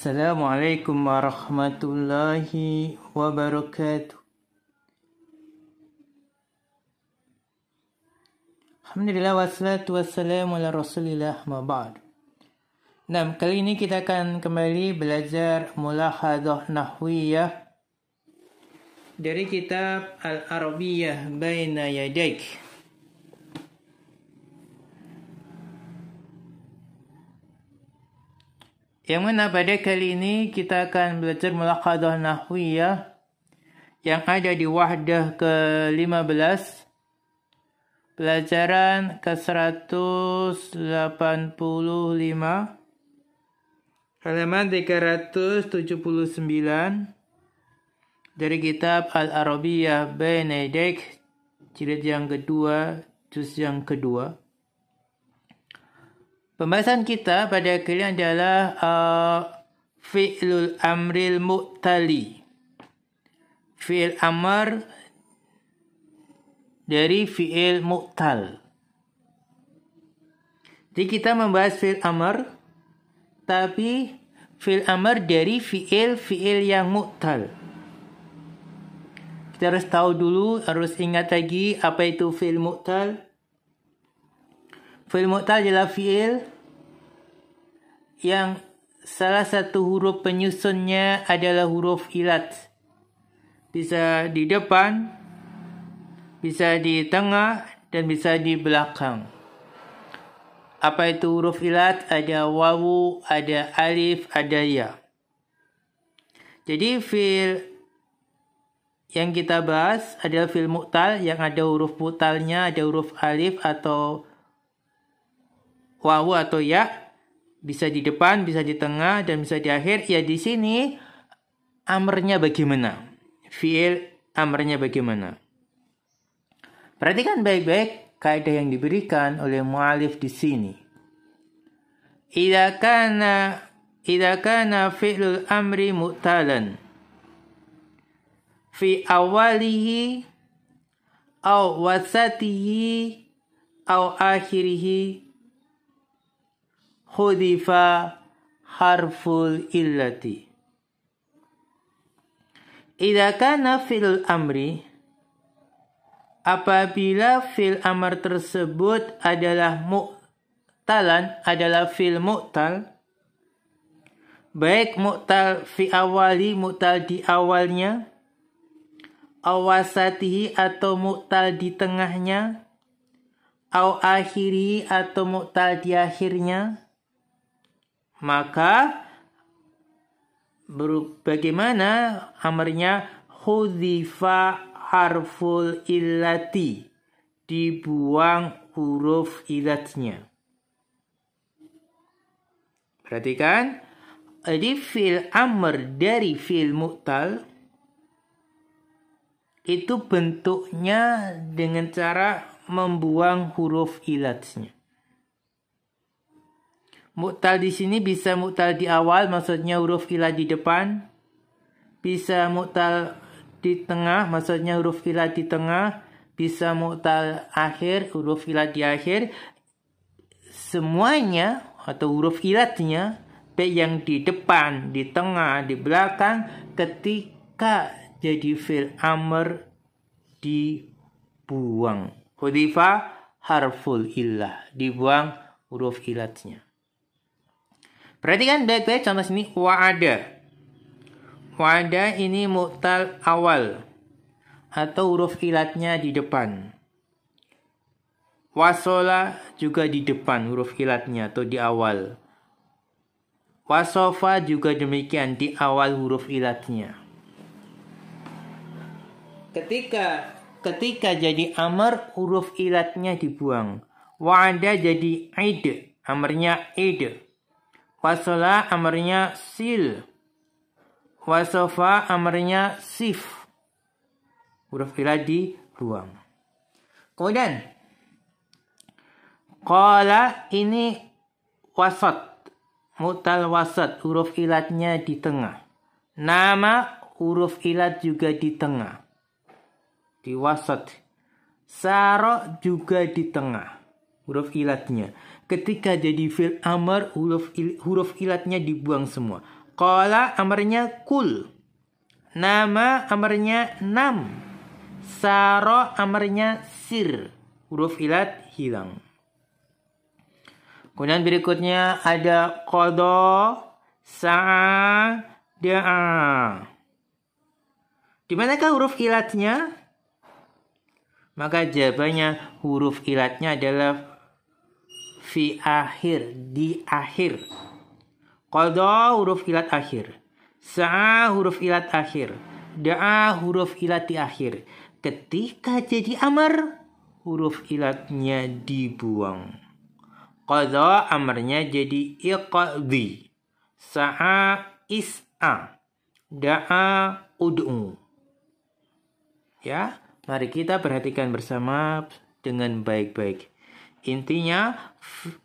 Assalamualaikum warahmatullahi wabarakatuh. Alhamdulillah wassalatu wassalamu ala Rasulillah ma ba'd. Nah, kali ini kita akan kembali belajar mulahadah nahwiyah dari kitab Al-Arabiyah Baina Yadayk. mana pada kali ini kita akan belajar mulaqadah nahwiyah yang ada di wahdah ke-15 pelajaran ke-185 halaman 379 dari kitab Al-Arabiyah Benedek jilid yang kedua juz yang kedua Pembahasan kita pada kali ini adalah uh, fi'lul amril mu'tali. Fi'il amr dari fi'il mu'tal. Jadi kita membahas fi'il amr tapi fi'il amr dari fi'il-fi'il yang mu'tal. Kita harus tahu dulu, harus ingat lagi apa itu fi'il mu'tal fil mu'tal adalah fi'il yang salah satu huruf penyusunnya adalah huruf ilat. Bisa di depan, bisa di tengah, dan bisa di belakang. Apa itu huruf ilat? Ada wawu, ada alif, ada ya. Jadi fi'il yang kita bahas adalah fi'il mu'tal yang ada huruf mu'talnya, ada huruf alif atau wawu atau ya bisa di depan, bisa di tengah dan bisa di akhir. Ya di sini amrnya bagaimana? Fiil amrnya bagaimana? Perhatikan baik-baik kaidah yang diberikan oleh mualif di sini. Ida kana ida kana fi'lul amri mu'talan fi awalihi au wasatihi au akhirihi hudifa harful illati. Idza kana fil amri apabila fil amr tersebut adalah mu'talan adalah fil mu'tal baik mu'tal fi awali mu'tal di awalnya awasatihi atau mu'tal di tengahnya au akhiri atau mu'tal di akhirnya maka bagaimana amarnya Hudifa harful illati dibuang huruf ilatnya perhatikan jadi fil amr dari fil mu'tal itu bentuknya dengan cara membuang huruf ilatnya Muktal di sini bisa muktal di awal, maksudnya huruf ilah di depan. Bisa muktal di tengah, maksudnya huruf ilah di tengah. Bisa muktal akhir, huruf ilah di akhir. Semuanya atau huruf ilatnya baik yang di depan, di tengah, di belakang ketika jadi fil amr dibuang. Hudifa harful ilah dibuang huruf ilatnya. Perhatikan baik-baik contoh sini wa'ada. Wa'ada ini mu'tal awal atau huruf ilatnya di depan. Wasola juga di depan huruf ilatnya atau di awal. Wasofa juga demikian di awal huruf ilatnya. Ketika ketika jadi amar huruf ilatnya dibuang. Wa'ada jadi id, amarnya id. Wasola amarnya sil. Wasofa amarnya sif. Huruf ila di ruang. Kemudian. Kola ini wasat. Mutal wasat. Huruf ilatnya di tengah. Nama huruf ilat juga di tengah. Di wasat. Saro juga di tengah. Huruf ilatnya. Ketika jadi fil amar, huruf, il, huruf ilatnya dibuang semua. Kola amarnya kul. Nama amarnya nam. Saro amarnya sir. Huruf ilat hilang. Kemudian berikutnya ada kodo, da. Di manakah huruf ilatnya? Maka jawabannya huruf ilatnya adalah fi akhir di akhir qada huruf ilat akhir sa'a huruf ilat akhir da'a huruf ilat di akhir ketika jadi amar huruf ilatnya dibuang qada amarnya jadi iqdi sa'a is'a da'a ud'u ya mari kita perhatikan bersama dengan baik-baik Intinya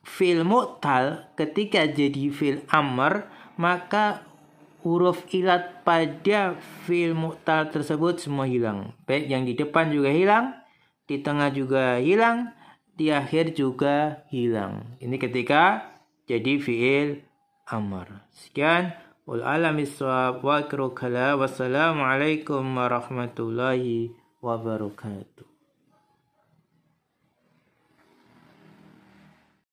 fil mu'tal ketika jadi fil amr maka huruf ilat pada fil mu'tal tersebut semua hilang. Baik yang di depan juga hilang, di tengah juga hilang, di akhir juga hilang. Ini ketika jadi fiil amr. Sekian. alam iswab wa Wassalamualaikum warahmatullahi wabarakatuh.